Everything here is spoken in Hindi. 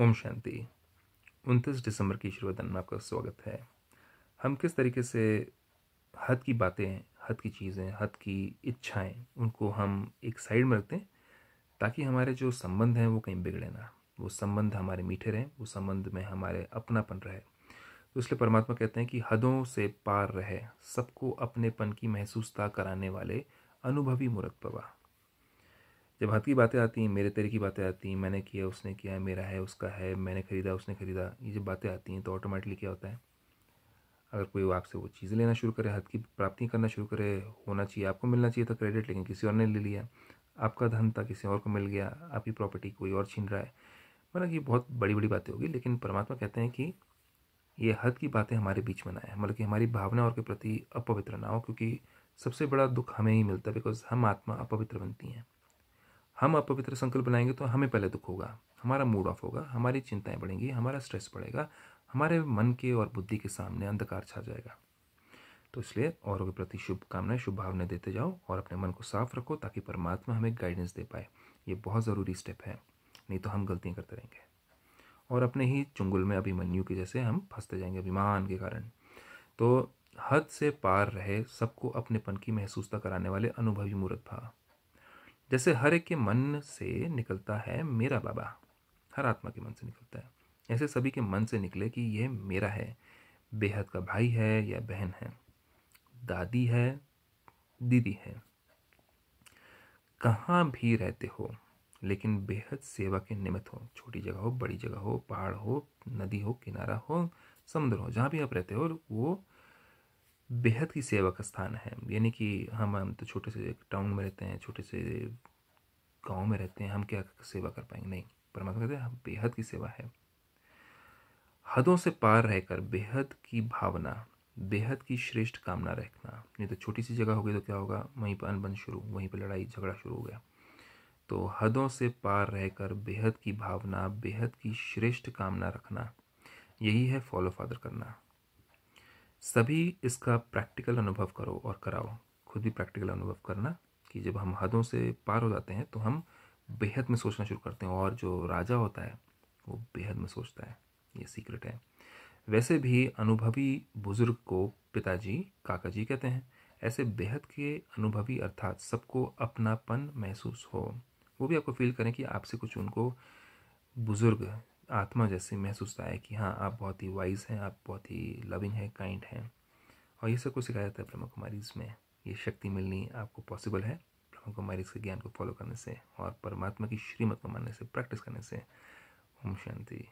ओम शांति उनतीस दिसंबर की शुरुआत में आपका स्वागत है हम किस तरीके से हद की बातें हद की चीज़ें हद की इच्छाएं उनको हम एक साइड में रखते हैं ताकि हमारे जो संबंध हैं वो कहीं बिगड़े ना वो संबंध हमारे मीठे रहें वो संबंध में हमारे अपनापन रहे तो इसलिए परमात्मा कहते हैं कि हदों से पार रहे सबको अपनेपन की महसूसता कराने वाले अनुभवी मूर्ख प्रवाह जब हाथ की बातें आती हैं मेरे तेरे की बातें आती हैं मैंने किया उसने किया है मेरा है उसका है मैंने ख़रीदा उसने ख़रीदा ये जब बातें आती हैं तो ऑटोमेटिकली क्या होता है अगर कोई आपसे वो चीज़ें लेना शुरू करे हद की प्राप्ति करना शुरू करे होना चाहिए आपको मिलना चाहिए था क्रेडिट लेकिन किसी और ने ले लिया आपका धन था किसी और को मिल गया आपकी प्रॉपर्टी कोई और छीन रहा है मतलब ये बहुत बड़ी बड़ी बातें होगी लेकिन परमात्मा कहते हैं कि ये हद की बातें हमारे बीच में ना है मतलब कि हमारी भावना और के प्रति अपवित्र ना हो क्योंकि सबसे बड़ा दुख हमें ही मिलता है बिकॉज हम आत्मा अपवित्र बनती हैं हम अपवित्र संकल्प बनाएंगे तो हमें पहले दुख होगा हमारा मूड ऑफ होगा हमारी चिंताएं बढ़ेंगी हमारा स्ट्रेस बढ़ेगा हमारे मन के और बुद्धि के सामने अंधकार छा जाएगा तो इसलिए औरों के प्रति शुभकामनाएं शुभ भावनाएं देते जाओ और अपने मन को साफ रखो ताकि परमात्मा हमें गाइडेंस दे पाए ये बहुत ज़रूरी स्टेप है नहीं तो हम गलतियाँ करते रहेंगे और अपने ही चुंगुल में अभिमन्यु के जैसे हम फंसते जाएंगे अभिमान के कारण तो हद से पार रहे सबको अपनेपन की महसूसता कराने वाले अनुभवी मूर्त भाव जैसे हर एक के मन से निकलता है मेरा बाबा हर आत्मा के मन से निकलता है ऐसे सभी के मन से निकले कि यह मेरा है बेहद का भाई है या बहन है दादी है दीदी है कहाँ भी रहते हो लेकिन बेहद सेवा के निमित्त हो छोटी जगह हो बड़ी जगह हो पहाड़ हो नदी हो किनारा हो समुद्र हो जहाँ भी आप रहते हो वो बेहद ही सेवा का स्थान है यानी कि हम हम तो छोटे से टाउन में रहते हैं छोटे से गांव में रहते हैं हम क्या सेवा कर पाएंगे नहीं परमात्मा तो कहते हैं बेहद की सेवा है हदों से पार रहकर बेहद की भावना बेहद की श्रेष्ठ कामना रखना नहीं तो छोटी सी जगह होगी तो क्या होगा वहीं पर अनबन शुरू वहीं पर लड़ाई झगड़ा शुरू हो गया तो हदों से पार रहकर बेहद की भावना बेहद की श्रेष्ठ कामना रखना यही है फॉलो फादर करना सभी इसका प्रैक्टिकल अनुभव करो और कराओ खुद भी प्रैक्टिकल अनुभव करना कि जब हम हदों से पार हो जाते हैं तो हम बेहद में सोचना शुरू करते हैं और जो राजा होता है वो बेहद में सोचता है ये सीक्रेट है वैसे भी अनुभवी बुजुर्ग को पिताजी काका जी कहते हैं ऐसे बेहद के अनुभवी अर्थात सबको अपनापन महसूस हो वो भी आपको फील करें कि आपसे कुछ उनको बुज़ुर्ग आत्मा जैसी महसूस થાય કે હા આપ બહોત હી વાઇઝ હે આપ બહોત હી લવિંગ હે કાઇન્ડ હે ઓર યે સબ કુછ સિખાયા જાતા હે પ્રભુમહારીસ મે યે શક્તિ મિલની આપકો પોસિબલ હે પ્રભુમહારીસ કે જ્ઞાન કો ફોલો કરને સે ઓર પરમાત્મા કે શ્રીમત માનને સે પ્રેક્ટિસ કરને સે ૐ શાંતિ